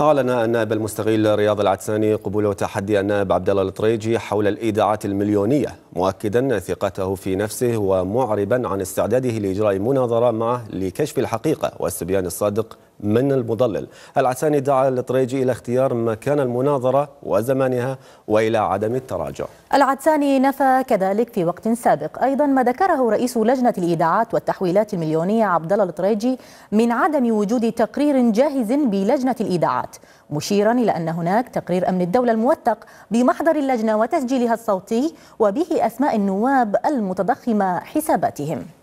أعلن النائب المستغيل رياض العدساني قبول تحدي النائب عبد الله الطريجي حول الإيداعات المليونية مؤكدا ثقته في نفسه ومعربا عن استعداده لإجراء مناظرة معه لكشف الحقيقة والسبيان الصادق من المضلل العساني دعا الطريجي إلى اختيار مكان المناظرة وزمانها وإلى عدم التراجع العدساني نفى كذلك في وقت سابق أيضا ما ذكره رئيس لجنة الإيداعات والتحويلات المليونية عبد الله الطريجي من عدم وجود تقرير جاهز بلجنة الإيداعات مشيرا إلى أن هناك تقرير أمن الدولة الموثق بمحضر اللجنة وتسجيلها الصوتي وبه أسماء النواب المتضخمة حساباتهم